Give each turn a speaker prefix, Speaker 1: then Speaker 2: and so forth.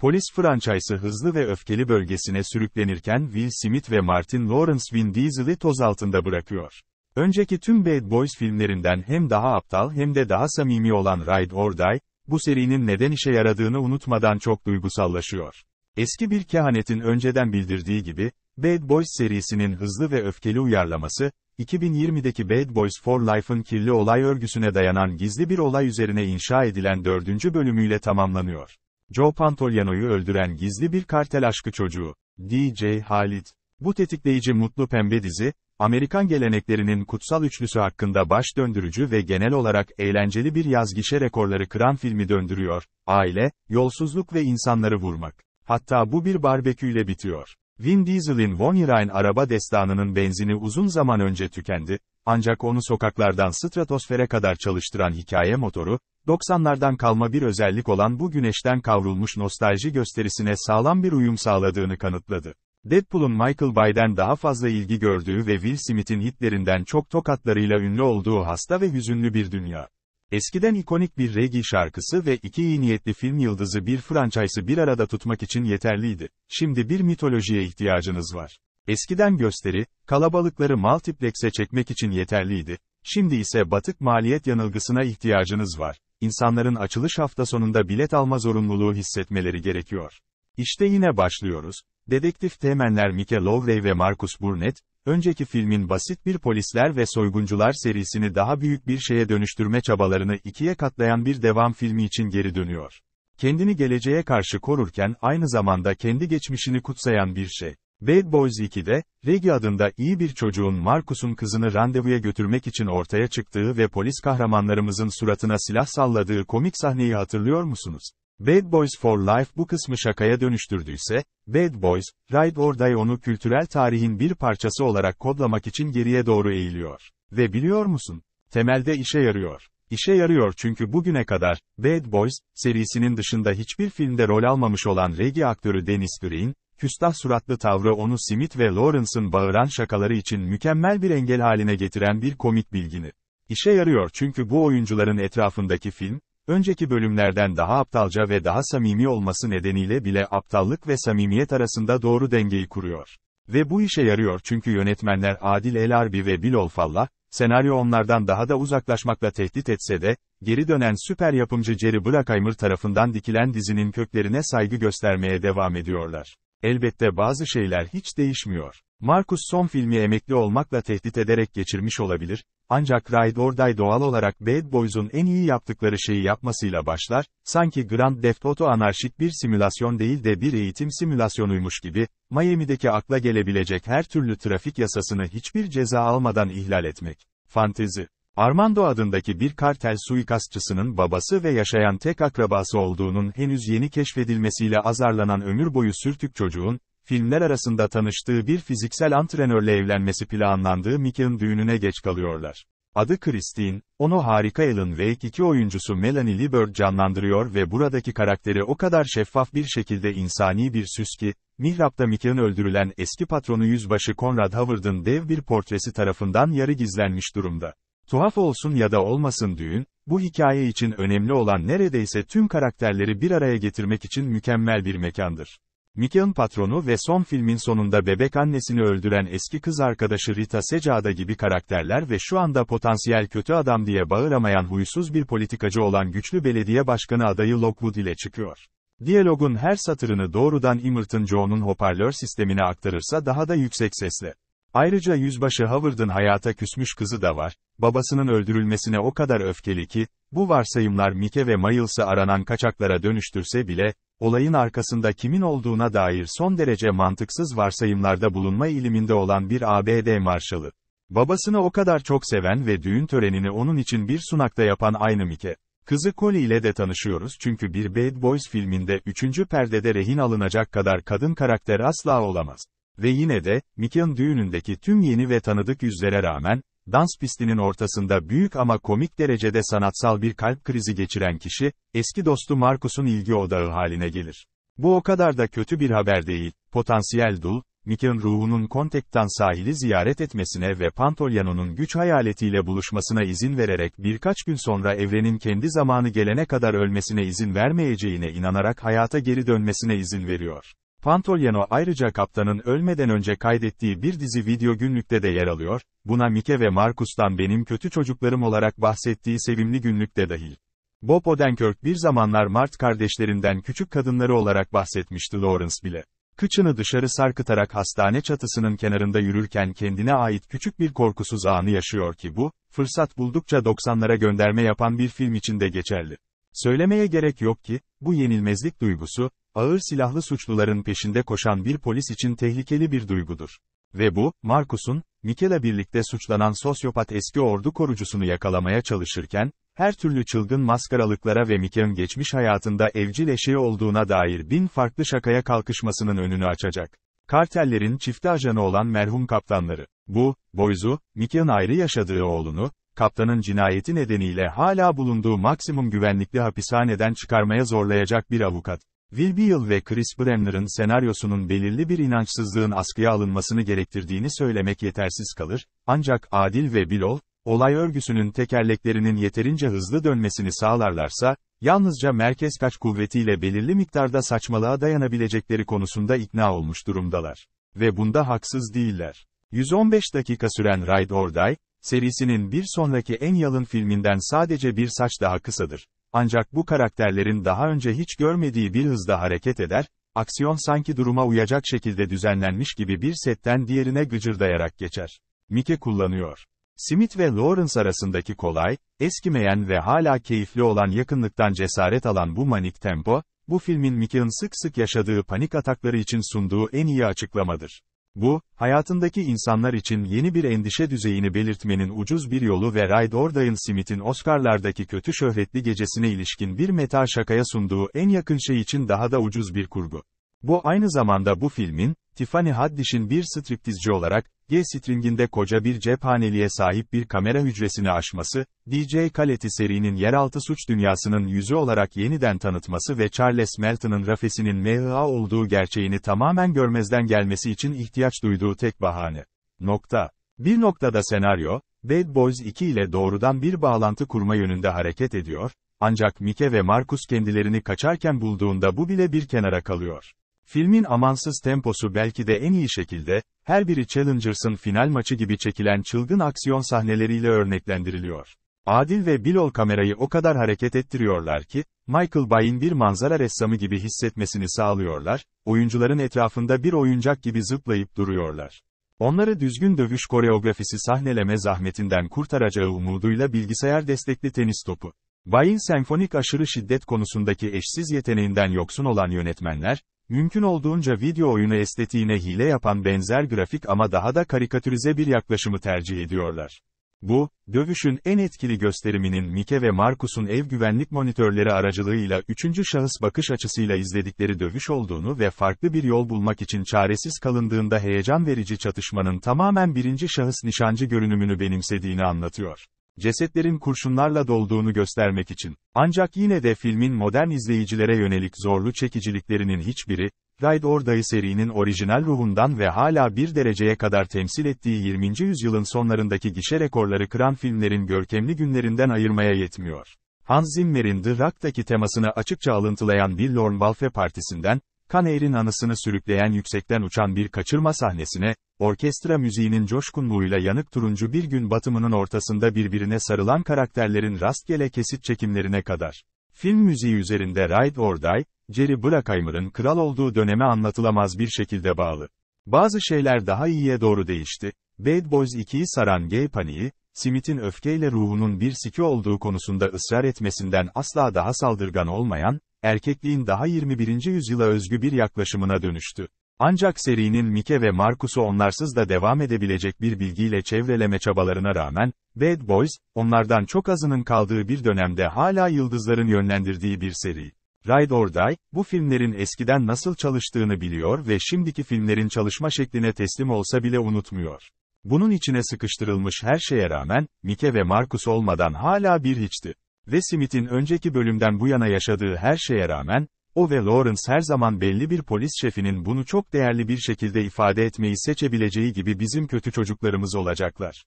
Speaker 1: Polis franchise'ı hızlı ve öfkeli bölgesine sürüklenirken Will Smith ve Martin Lawrence Vin Diesel'i toz altında bırakıyor. Önceki tüm Bad Boys filmlerinden hem daha aptal hem de daha samimi olan Ride or Die, bu serinin neden işe yaradığını unutmadan çok duygusallaşıyor. Eski bir kehanetin önceden bildirdiği gibi, Bad Boys serisinin hızlı ve öfkeli uyarlaması, 2020'deki Bad Boys for Life'ın kirli olay örgüsüne dayanan gizli bir olay üzerine inşa edilen dördüncü bölümüyle tamamlanıyor. Joe Pantoliano'yu öldüren gizli bir kartel aşkı çocuğu. DJ Halit. Bu tetikleyici mutlu pembe dizi, Amerikan geleneklerinin kutsal üçlüsü hakkında baş döndürücü ve genel olarak eğlenceli bir yaz gişe rekorları kıran filmi döndürüyor. Aile, yolsuzluk ve insanları vurmak. Hatta bu bir barbeküyle bitiyor. Vin Diesel'in Von Irine araba destanının benzini uzun zaman önce tükendi, ancak onu sokaklardan stratosfere kadar çalıştıran hikaye motoru, 90'lardan kalma bir özellik olan bu güneşten kavrulmuş nostalji gösterisine sağlam bir uyum sağladığını kanıtladı. Deadpool'un Michael Bay'den daha fazla ilgi gördüğü ve Will Smith'in hitlerinden çok tokatlarıyla ünlü olduğu hasta ve hüzünlü bir dünya. Eskiden ikonik bir reggae şarkısı ve iki iyi niyetli film yıldızı bir franchise'ı bir arada tutmak için yeterliydi. Şimdi bir mitolojiye ihtiyacınız var. Eskiden gösteri, kalabalıkları multiplex'e çekmek için yeterliydi. Şimdi ise batık maliyet yanılgısına ihtiyacınız var insanların açılış hafta sonunda bilet alma zorunluluğu hissetmeleri gerekiyor. İşte yine başlıyoruz. Dedektif temenler Mike Lowrey ve Marcus Burnett, önceki filmin basit bir polisler ve soyguncular serisini daha büyük bir şeye dönüştürme çabalarını ikiye katlayan bir devam filmi için geri dönüyor. Kendini geleceğe karşı korurken aynı zamanda kendi geçmişini kutsayan bir şey. Bad Boys 2'de, Reggie adında iyi bir çocuğun Marcus'un kızını randevuya götürmek için ortaya çıktığı ve polis kahramanlarımızın suratına silah salladığı komik sahneyi hatırlıyor musunuz? Bad Boys for Life bu kısmı şakaya dönüştürdüyse, Bad Boys, Ride or Die onu kültürel tarihin bir parçası olarak kodlamak için geriye doğru eğiliyor. Ve biliyor musun? Temelde işe yarıyor. İşe yarıyor çünkü bugüne kadar, Bad Boys, serisinin dışında hiçbir filmde rol almamış olan regi aktörü Dennis Green, küstah suratlı tavrı onu Smith ve Lawrence'ın bağıran şakaları için mükemmel bir engel haline getiren bir komik bilgini. İşe yarıyor çünkü bu oyuncuların etrafındaki film, önceki bölümlerden daha aptalca ve daha samimi olması nedeniyle bile aptallık ve samimiyet arasında doğru dengeyi kuruyor. Ve bu işe yarıyor çünkü yönetmenler Adil Elarbi ve Bilol Fallah, senaryo onlardan daha da uzaklaşmakla tehdit etse de, geri dönen süper yapımcı Jerry Bruckheimer tarafından dikilen dizinin köklerine saygı göstermeye devam ediyorlar. Elbette bazı şeyler hiç değişmiyor. Marcus son filmi emekli olmakla tehdit ederek geçirmiş olabilir, ancak Ride or Die doğal olarak Bad Boys'un en iyi yaptıkları şeyi yapmasıyla başlar, sanki Grand Theft Auto anarşik bir simülasyon değil de bir eğitim simülasyonuymuş gibi, Miami'deki akla gelebilecek her türlü trafik yasasını hiçbir ceza almadan ihlal etmek. Fantezi Armando adındaki bir kartel suikastçısının babası ve yaşayan tek akrabası olduğunun henüz yeni keşfedilmesiyle azarlanan ömür boyu sürtük çocuğun, filmler arasında tanıştığı bir fiziksel antrenörle evlenmesi planlandığı Mickey'in düğününe geç kalıyorlar. Adı Christine, onu harika Alan Wake 2 oyuncusu Melanie Liebert canlandırıyor ve buradaki karakteri o kadar şeffaf bir şekilde insani bir süs ki, mihrapta Mickey'in öldürülen eski patronu yüzbaşı Conrad Howard'ın dev bir portresi tarafından yarı gizlenmiş durumda. Tuhaf olsun ya da olmasın düğün, bu hikaye için önemli olan neredeyse tüm karakterleri bir araya getirmek için mükemmel bir mekandır. Mickey'ın patronu ve son filmin sonunda bebek annesini öldüren eski kız arkadaşı Rita Secada gibi karakterler ve şu anda potansiyel kötü adam diye bağıramayan huysuz bir politikacı olan güçlü belediye başkanı adayı Lockwood ile çıkıyor. Diyalogun her satırını doğrudan Emerton Joe'nun hoparlör sistemine aktarırsa daha da yüksek sesle. Ayrıca yüzbaşı Howard'ın hayata küsmüş kızı da var, babasının öldürülmesine o kadar öfkeli ki, bu varsayımlar Mike ve Miles'ı aranan kaçaklara dönüştürse bile, olayın arkasında kimin olduğuna dair son derece mantıksız varsayımlarda bulunma iliminde olan bir ABD marşalı. Babasını o kadar çok seven ve düğün törenini onun için bir sunakta yapan aynı Mike. Kızı Cole ile de tanışıyoruz çünkü bir Bad Boys filminde üçüncü perdede rehin alınacak kadar kadın karakter asla olamaz. Ve yine de, Mickey'ın düğünündeki tüm yeni ve tanıdık yüzlere rağmen, dans pistinin ortasında büyük ama komik derecede sanatsal bir kalp krizi geçiren kişi, eski dostu Marcus'un ilgi odağı haline gelir. Bu o kadar da kötü bir haber değil, potansiyel dul, Mickey'ın ruhunun Kontek'tan sahili ziyaret etmesine ve Pantoliano'nun güç hayaletiyle buluşmasına izin vererek birkaç gün sonra evrenin kendi zamanı gelene kadar ölmesine izin vermeyeceğine inanarak hayata geri dönmesine izin veriyor. Pantoliano ayrıca kaptanın ölmeden önce kaydettiği bir dizi video günlükte de yer alıyor, buna Mike ve Markus'tan benim kötü çocuklarım olarak bahsettiği sevimli günlükte dahil. Bob Odenkirk bir zamanlar Mart kardeşlerinden küçük kadınları olarak bahsetmişti Lawrence bile. Kıçını dışarı sarkıtarak hastane çatısının kenarında yürürken kendine ait küçük bir korkusuz anı yaşıyor ki bu, fırsat buldukça 90'lara gönderme yapan bir film içinde geçerli. Söylemeye gerek yok ki, bu yenilmezlik duygusu, ağır silahlı suçluların peşinde koşan bir polis için tehlikeli bir duygudur. Ve bu, Markus'un, Mikela birlikte suçlanan sosyopat eski ordu korucusunu yakalamaya çalışırken, her türlü çılgın maskaralıklara ve Mikel'in geçmiş hayatında evcil eşeği olduğuna dair bin farklı şakaya kalkışmasının önünü açacak. Kartellerin çifte ajanı olan merhum kaptanları. Bu, Boyz'u, Mikel'in ayrı yaşadığı oğlunu, kaptanın cinayeti nedeniyle hala bulunduğu maksimum güvenlikli hapishaneden çıkarmaya zorlayacak bir avukat. Will Beale ve Chris Bremner'ın senaryosunun belirli bir inançsızlığın askıya alınmasını gerektirdiğini söylemek yetersiz kalır, ancak Adil ve Bilol, olay örgüsünün tekerleklerinin yeterince hızlı dönmesini sağlarlarsa, yalnızca merkez kaç kuvvetiyle belirli miktarda saçmalığa dayanabilecekleri konusunda ikna olmuş durumdalar. Ve bunda haksız değiller. 115 dakika süren Ride or Die, Serisinin bir sonraki en yalın filminden sadece bir saç daha kısadır. Ancak bu karakterlerin daha önce hiç görmediği bir hızda hareket eder, aksiyon sanki duruma uyacak şekilde düzenlenmiş gibi bir setten diğerine gıcırdayarak geçer. Mike kullanıyor. Smith ve Lawrence arasındaki kolay, eskimeyen ve hala keyifli olan yakınlıktan cesaret alan bu manik tempo, bu filmin Mickey'in sık sık yaşadığı panik atakları için sunduğu en iyi açıklamadır. Bu, hayatındaki insanlar için yeni bir endişe düzeyini belirtmenin ucuz bir yolu ve Ray Dordain Smith'in Oscar'lardaki kötü şöhretli gecesine ilişkin bir meta şakaya sunduğu en yakın şey için daha da ucuz bir kurgu. Bu aynı zamanda bu filmin, Tiffany Haddish'in bir striptizci olarak, G-string'inde koca bir cephaneliğe sahip bir kamera hücresini aşması, DJ Kaleti serinin yeraltı suç dünyasının yüzü olarak yeniden tanıtması ve Charles Melton'ın rafesinin MHA olduğu gerçeğini tamamen görmezden gelmesi için ihtiyaç duyduğu tek bahane. Nokta. Bir noktada senaryo, Bad Boys 2 ile doğrudan bir bağlantı kurma yönünde hareket ediyor, ancak Mike ve Marcus kendilerini kaçarken bulduğunda bu bile bir kenara kalıyor. Filmin amansız temposu belki de en iyi şekilde, her biri Challengers'ın final maçı gibi çekilen çılgın aksiyon sahneleriyle örneklendiriliyor. Adil ve Bilol kamerayı o kadar hareket ettiriyorlar ki, Michael Bay'in bir manzara ressamı gibi hissetmesini sağlıyorlar, oyuncuların etrafında bir oyuncak gibi zıplayıp duruyorlar. Onları düzgün dövüş koreografisi sahneleme zahmetinden kurtaracağı umuduyla bilgisayar destekli tenis topu. Bay'in senfonik aşırı şiddet konusundaki eşsiz yeteneğinden yoksun olan yönetmenler, Mümkün olduğunca video oyunu estetiğine hile yapan benzer grafik ama daha da karikatürize bir yaklaşımı tercih ediyorlar. Bu, dövüşün en etkili gösteriminin Mike ve Markus'un ev güvenlik monitörleri aracılığıyla üçüncü şahıs bakış açısıyla izledikleri dövüş olduğunu ve farklı bir yol bulmak için çaresiz kalındığında heyecan verici çatışmanın tamamen birinci şahıs nişancı görünümünü benimsediğini anlatıyor cesetlerin kurşunlarla dolduğunu göstermek için. Ancak yine de filmin modern izleyicilere yönelik zorlu çekiciliklerinin hiçbiri, Ride or Die serinin orijinal ruhundan ve hala bir dereceye kadar temsil ettiği 20. yüzyılın sonlarındaki gişe rekorları kıran filmlerin görkemli günlerinden ayırmaya yetmiyor. Hans Zimmer'in The Rock'taki temasını açıkça alıntılayan bir Lorne Balfe partisinden, Kaneir'in anısını sürükleyen yüksekten uçan bir kaçırma sahnesine, orkestra müziğinin coşkunluğuyla yanık turuncu bir gün batımının ortasında birbirine sarılan karakterlerin rastgele kesit çekimlerine kadar. Film müziği üzerinde Ride or Die, Jerry Bruckheimer'ın kral olduğu döneme anlatılamaz bir şekilde bağlı. Bazı şeyler daha iyiye doğru değişti. Bad Boys 2'yi saran gay paniği, Smith'in öfkeyle ruhunun bir siki olduğu konusunda ısrar etmesinden asla daha saldırgan olmayan, erkekliğin daha 21. yüzyıla özgü bir yaklaşımına dönüştü. Ancak serinin Mike ve Marcus'u onlarsız da devam edebilecek bir bilgiyle çevreleme çabalarına rağmen, Bad Boys, onlardan çok azının kaldığı bir dönemde hala yıldızların yönlendirdiği bir seri. Ride or Die, bu filmlerin eskiden nasıl çalıştığını biliyor ve şimdiki filmlerin çalışma şekline teslim olsa bile unutmuyor. Bunun içine sıkıştırılmış her şeye rağmen, Mike ve Marcus olmadan hala bir hiçti. Ve Smith'in önceki bölümden bu yana yaşadığı her şeye rağmen, o ve Lawrence her zaman belli bir polis şefinin bunu çok değerli bir şekilde ifade etmeyi seçebileceği gibi bizim kötü çocuklarımız olacaklar.